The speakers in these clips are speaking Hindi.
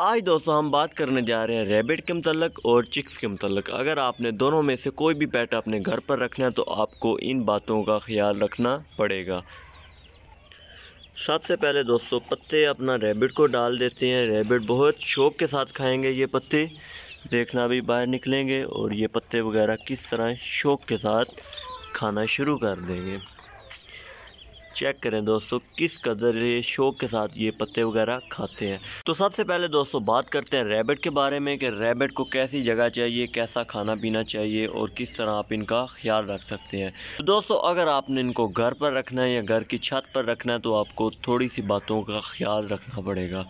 आज दोस्तों हम बात करने जा रहे हैं रैबिट के मतलब और चिक्स के मतलब अगर आपने दोनों में से कोई भी पेट अपने घर पर रखना है तो आपको इन बातों का ख्याल रखना पड़ेगा सबसे पहले दोस्तों पत्ते अपना रैबिट को डाल देते हैं रैबिट बहुत शौक के साथ खाएंगे ये पत्ते देखना भी बाहर निकलेंगे और ये पत्ते वगैरह किस तरह शौक के साथ खाना शुरू कर देंगे चेक करें दोस्तों किस कदर ये शौक के साथ ये पत्ते वगैरह खाते हैं तो सबसे पहले दोस्तों बात करते हैं रैबिट के बारे में कि रैबिट को कैसी जगह चाहिए कैसा खाना पीना चाहिए और किस तरह आप इनका ख्याल रख सकते हैं तो दोस्तों अगर आपने इनको घर पर रखना है या घर की छत पर रखना है तो आपको थोड़ी सी बातों का ख्याल रखना पड़ेगा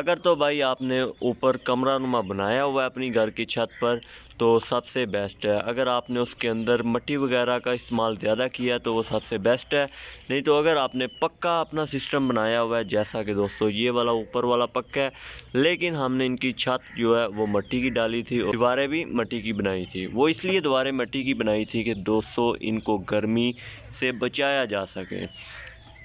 अगर तो भाई आपने ऊपर कमरा बनाया हुआ है अपनी घर की छत पर तो सबसे बेस्ट है अगर आपने उसके अंदर मट्टी वगैरह का इस्तेमाल ज़्यादा किया तो वो सबसे बेस्ट है नहीं तो अगर आपने पक्का अपना सिस्टम बनाया हुआ है जैसा कि दोस्तों ये वाला ऊपर वाला पक्का है लेकिन हमने इनकी छत जो है वो मट्टी की डाली थी और दीवारें भी मट्टी की बनाई थी वो इसलिए दोबारे मट्टी की बनाई थी कि दोस्तों इनको गर्मी से बचाया जा सके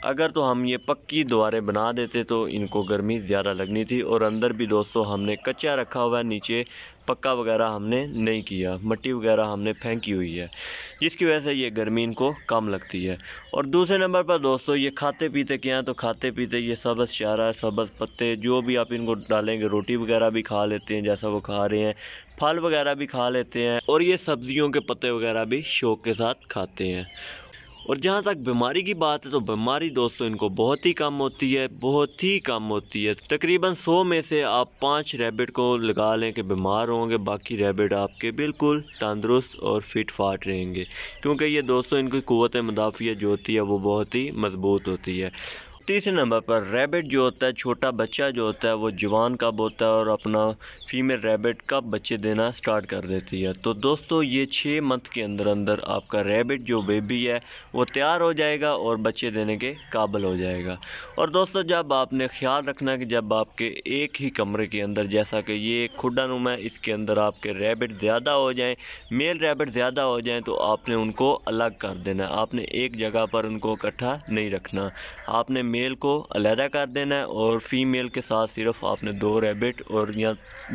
अगर तो हम ये पक्की दीवारें बना देते तो इनको गर्मी ज़्यादा लगनी थी और अंदर भी दोस्तों हमने कच्चा रखा हुआ है नीचे पक्का वगैरह हमने नहीं किया मट्टी वगैरह हमने फेंकी हुई है जिसकी वजह से ये गर्मी इनको कम लगती है और दूसरे नंबर पर दोस्तों ये खाते पीते क्या हैं तो खाते पीते ये सब्ज़ चारा सब्ज़ पत्ते जो भी आप इनको डालेंगे रोटी वगैरह भी खा लेते हैं जैसा वो खा रहे हैं फल वगैरह भी खा लेते हैं और ये सब्जियों के पत्ते वगैरह भी शौक के साथ खाते हैं और जहाँ तक बीमारी की बात है तो बीमारी दोस्तों इनको बहुत ही कम होती है बहुत ही कम होती है तकरीबन सौ में से आप पाँच रैबिट को लगा लें कि बीमार होंगे बाकी रैबिट आपके बिल्कुल तंदुरुस्त और फिट फाट रहेंगे क्योंकि ये दोस्तों इनकी क़वत मुदाफ़ियत जो होती है वो बहुत ही मजबूत होती है तीसरे नंबर पर रैबिट जो होता है छोटा बच्चा जो होता है वो जवान कब होता है और अपना फीमेल रैबिट कब बच्चे देना स्टार्ट कर देती है तो दोस्तों ये छः मंथ के अंदर अंदर आपका रैबिट जो बेबी है वो तैयार हो जाएगा और बच्चे देने के काबिल हो जाएगा और दोस्तों जब आपने ख्याल रखना कि जब आपके एक ही कमरे के अंदर जैसा कि ये खुडा नुमा है इसके अंदर आपके रैबिट ज़्यादा हो जाएँ मेल रैबिट ज़्यादा हो जाएँ तो आपने उनको अलग कर देना आपने एक जगह पर उनको इकट्ठा नहीं रखना आपने मेल को अलहदा कर देना है और फीमेल के साथ सिर्फ आपने दो रैबिट और या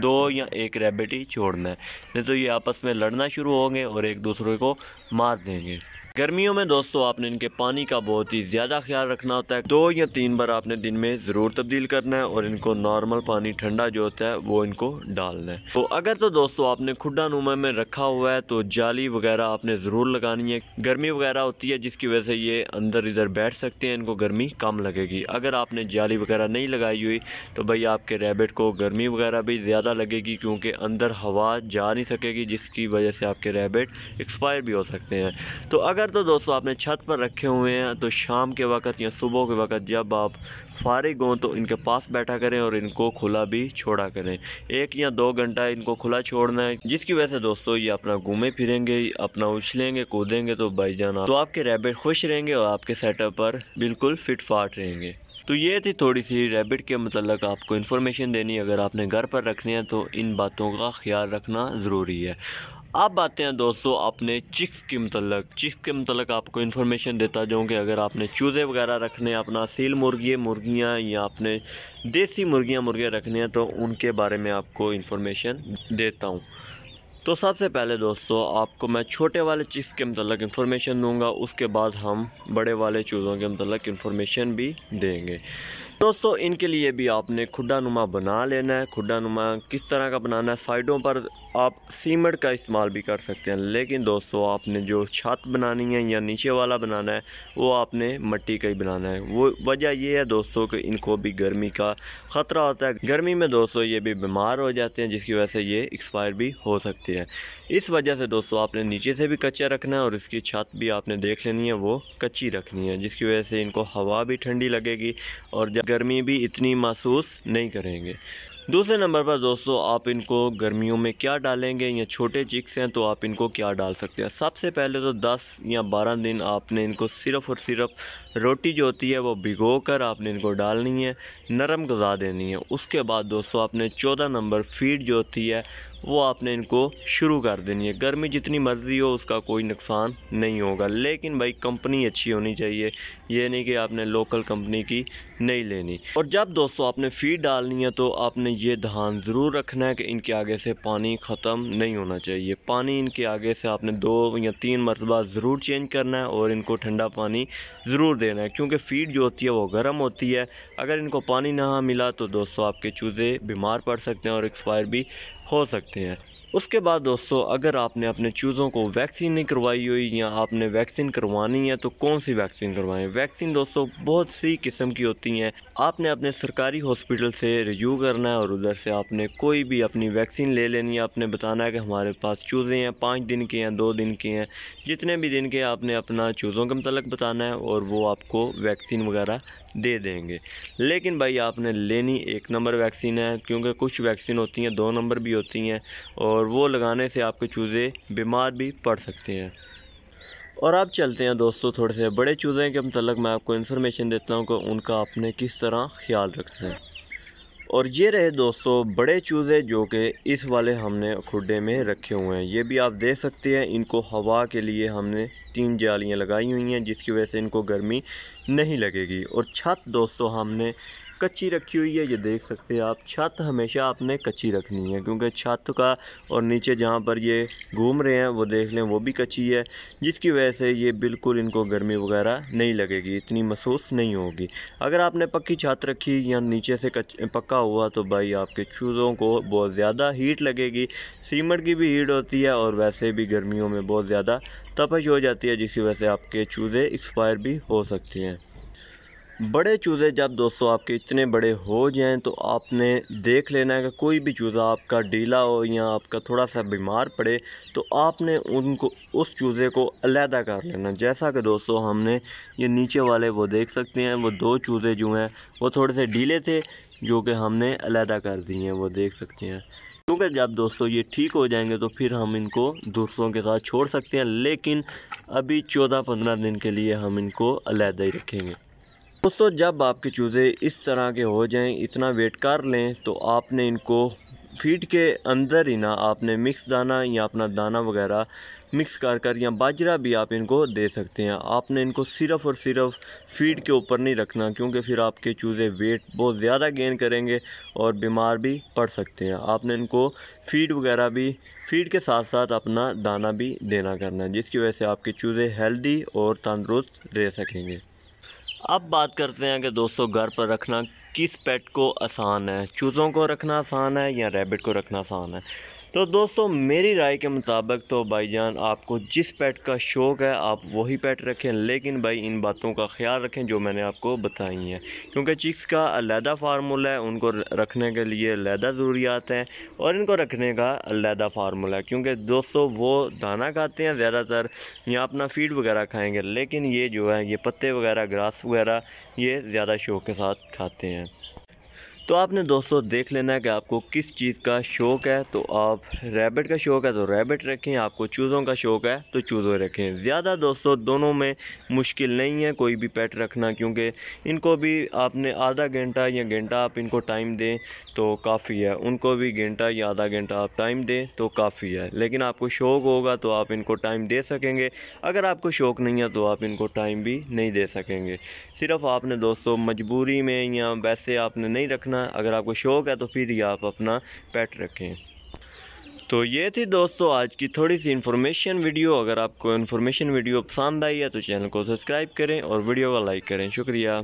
दो या एक रैबिट ही छोड़ना है नहीं तो ये आपस में लड़ना शुरू होंगे और एक दूसरे को मार देंगे गर्मियों में दोस्तों आपने इनके पानी का बहुत ही ज़्यादा ख्याल रखना होता है दो या तीन बार आपने दिन में ज़रूर तब्दील करना है और इनको नॉर्मल पानी ठंडा जो होता है वो इनको डालना है तो अगर तो दोस्तों आपने खुडा नुमा में रखा हुआ है तो जाली वगैरह आपने ज़रूर लगानी है गर्मी वगैरह होती है जिसकी वजह से ये अंदर इधर बैठ सकते हैं इनको गर्मी कम लगेगी अगर आपने जाली वगैरह नहीं लगाई हुई तो भाई आपके रेबिट को गर्मी वगैरह भी ज़्यादा लगेगी क्योंकि अंदर हवा जा नहीं सकेगी जिसकी वजह से आपके रेबिट एक्सपायर भी हो सकते हैं तो अगर अगर तो दोस्तों आपने छत पर रखे हुए हैं तो शाम के वक्त या सुबह के वक्त जब आप फारिग हों तो इनके पास बैठा करें और इनको खुला भी छोड़ा करें एक या दो घंटा इनको खुला छोड़ना है जिसकी वजह से दोस्तों ये अपना घूमे फिरेंगे अपना उछलेंगे कूदेंगे तो जाना तो आपके रैबिट खुश रहेंगे और आपके सेटअप पर बिल्कुल फिट फाट रहेंगे तो ये थी थोड़ी सी रैबिट के मतलब आपको इन्फॉर्मेशन देनी अगर आपने घर पर रखने हैं तो इन बातों का ख्याल रखना ज़रूरी है अब आते हैं दोस्तों अपने चिक्स के मतलब चिक्स के मतलब आपको इन्फॉर्मेशन देता जाऊँ कि अगर आपने चूज़े वगैरह रखने अपना सील मुर्गी मुर्गियाँ या अपने देसी मुर्गियाँ मुर्गियाँ रखने हैं तो उनके बारे में आपको इन्फॉर्मेशन देता हूँ तो सबसे पहले दोस्तों आपको मैं छोटे वाले चीज़ के मतलब इन्फॉर्मेशन दूंगा उसके बाद हम बड़े वाले चूज़ों के मतलब इन्फॉर्मेशन भी देंगे दोस्तों इनके लिए भी आपने खुडा नुमा बना लेना है खुडा नुमा किस तरह का बनाना है साइडों पर आप सीमेंट का इस्तेमाल भी कर सकते हैं लेकिन दोस्तों आपने जो छत बनानी है या नीचे वाला बनाना है वो आपने मट्टी का ही बनाना है वो वजह ये है दोस्तों कि इनको भी गर्मी का ख़तरा होता है गर्मी में दोस्तों ये भी बीमार हो जाते हैं जिसकी वजह से ये एक्सपायर भी हो सकते हैं जाती है इस वजह से दोस्तों आपने नीचे से भी कच्चा रखना है और इसकी छत भी आपने देख लेनी है वो कच्ची रखनी है जिसकी वजह से इनको हवा भी ठंडी लगेगी और गर्मी भी इतनी महसूस नहीं करेंगे दूसरे नंबर पर दोस्तों आप इनको गर्मियों में क्या डालेंगे या छोटे चिक्स हैं तो आप इनको क्या डाल सकते हैं सबसे पहले तो 10 या 12 दिन आपने इनको सिर्फ और सिर्फ रोटी जो होती है वो भिगो कर आपने इनको डालनी है नरम गज़ा देनी है उसके बाद दोस्तों आपने चौदह नंबर फीड जो होती है वो आपने इनको शुरू कर देनी है गर्मी जितनी मर्ज़ी हो उसका कोई नुकसान नहीं होगा लेकिन भाई कंपनी अच्छी होनी चाहिए ये नहीं कि आपने लोकल कंपनी की नहीं लेनी और जब दोस्तों आपने फीड डालनी है तो आपने ये ध्यान ज़रूर रखना है कि इनके आगे से पानी ख़त्म नहीं होना चाहिए पानी इनके आगे से आपने दो या तीन मरतबा ज़रूर चेंज करना है और इनको ठंडा पानी ज़रूर देना है क्योंकि फ़ीड जो होती है वो गर्म होती है अगर इनको पानी ना मिला तो दोस्तों आपके चूज़े बीमार पड़ सकते हैं और एक्सपायर भी हो सकते हैं उसके बाद दोस्तों अगर आपने अपने चूज़ों को वैक्सीन नहीं करवाई हुई या आपने वैक्सीन करवानी है तो कौन सी वैक्सीन करवाएं वैक्सीन दोस्तों बहुत सी किस्म की होती हैं आपने अपने सरकारी हॉस्पिटल से रिव्यू करना है और उधर से आपने कोई भी अपनी वैक्सीन ले लेनी है आपने बताना है कि हमारे पास चूज़े हैं पाँच दिन के हैं दो दिन के हैं जितने भी दिन के आपने अपना चूज़ों के मतलब बताना है और वो आपको वैक्सीन वगैरह दे देंगे लेकिन भाई आपने लेनी एक नंबर वैक्सीन है क्योंकि कुछ वैक्सीन होती हैं दो नंबर भी होती हैं और वो लगाने से आपके चूज़े बीमार भी पड़ सकते हैं और आप चलते हैं दोस्तों थोड़े से बड़े चूज़े के मतलब मैं आपको इन्फॉर्मेशन देता हूँ कि उनका आपने किस तरह ख्याल रखना है और ये रहे दोस्तों बड़े चूज़े जो कि इस वाले हमने खुडे में रखे हुए हैं ये भी आप देख सकते हैं इनको हवा के लिए हमने तीन जालियाँ लगाई हुई हैं जिसकी वजह से इनको गर्मी नहीं लगेगी और छत दोस्तों हमने कच्ची रखी हुई है ये देख सकते हैं आप छत हमेशा आपने कच्ची रखनी है क्योंकि छत का और नीचे जहाँ पर ये घूम रहे हैं वो देख लें वो भी कच्ची है जिसकी वजह से ये बिल्कुल इनको गर्मी वगैरह नहीं लगेगी इतनी महसूस नहीं होगी अगर आपने पक्की छत रखी या नीचे से कच, पक्का हुआ तो भाई आपके चूज़ों को बहुत ज़्यादा हीट लगेगी सीमट की भी हीट होती है और वैसे भी गर्मियों में बहुत ज़्यादा तपश हो जाती है जिसकी वजह से आपके चूज़े एक्सपायर भी हो सकते हैं बड़े चूज़े जब दोस्तों आपके इतने बड़े हो जाएं तो आपने देख लेना है कि कोई भी चूज़ा आपका डीला हो या आपका थोड़ा सा बीमार पड़े तो आपने उनको उस चूज़े को अलहदा कर लेना जैसा कि दोस्तों हमने ये नीचे वाले वो देख सकते हैं वो दो चूज़े जो हैं वो थोड़े से डीले थे जो कि हमने अलहदा कर दी हैं वो देख सकते हैं क्योंकि जब दोस्तों ये ठीक हो जाएंगे तो फिर हम इनको दूसरों के साथ छोड़ सकते हैं लेकिन अभी चौदह पंद्रह दिन के लिए हम इनको अलहदा ही रखेंगे दोस्तों जब आपके चूज़े इस तरह के हो जाएं इतना वेट कर लें तो आपने इनको फीड के अंदर ही ना आपने मिक्स दाना या अपना दाना वगैरह मिक्स कर कर या बाजरा भी आप इनको दे सकते हैं आपने इनको सिर्फ और सिर्फ फीड के ऊपर नहीं रखना क्योंकि फिर आपके चूज़े वेट बहुत ज़्यादा गेन करेंगे और बीमार भी पड़ सकते हैं आपने इनको फीड वगैरह भी फीड के साथ साथ अपना दाना भी देना करना है जिसकी वजह से आपके चूज़े हेल्दी और तंदुरुस्त रह सकेंगे अब बात करते हैं कि दोस्तों घर पर रखना किस पेट को आसान है चूज़ों को रखना आसान है या रेबिट को रखना आसान है तो दोस्तों मेरी राय के मुताबिक तो भाईजान आपको जिस पेट का शौक़ है आप वही पेट रखें लेकिन भाई इन बातों का ख्याल रखें जो मैंने आपको बताई हैं क्योंकि चिक्स का अलहदा फार्मूला है उनको रखने के लिए अलहदा ज़रूरियात हैं और इनको रखने का अलहदा फार्मूला है क्योंकि दोस्तों वो दाना खाते हैं ज़्यादातर या अपना फीड वगैरह खाएँगे लेकिन ये जो है ये पत्ते वगैरह ग्रास वगैरह ये ज़्यादा शौक के साथ खाते हैं तो आपने दोस्तों देख लेना है कि आपको किस चीज़ का शौक़ है तो आप रैबिट का शौक़ है तो रैबिट रखें आपको चूज़ों का शौक़ है तो चूज़ों रखें ज़्यादा दोस्तों दोनों में मुश्किल नहीं है कोई भी पेट रखना क्योंकि इनको भी आपने आधा घंटा या घंटा आप इनको टाइम दें तो काफ़ी है उनको भी घंटा या आधा घंटा आप टाइम दें तो काफ़ी है लेकिन आपको शौक़ होगा तो आप इनको टाइम दे सकेंगे अगर आपको शौक़ नहीं है तो आप इनको टाइम भी नहीं दे सकेंगे सिर्फ आपने दोस्तों मजबूरी में या वैसे आपने नहीं रखना रखना अगर आपको शौक़ है तो फिर ही आप अपना पेट रखें तो ये थी दोस्तों आज की थोड़ी सी इन्फॉर्मेशन वीडियो अगर आपको इन्फॉर्मेशन वीडियो पसंद आई है तो चैनल को सब्सक्राइब करें और वीडियो को लाइक करें शुक्रिया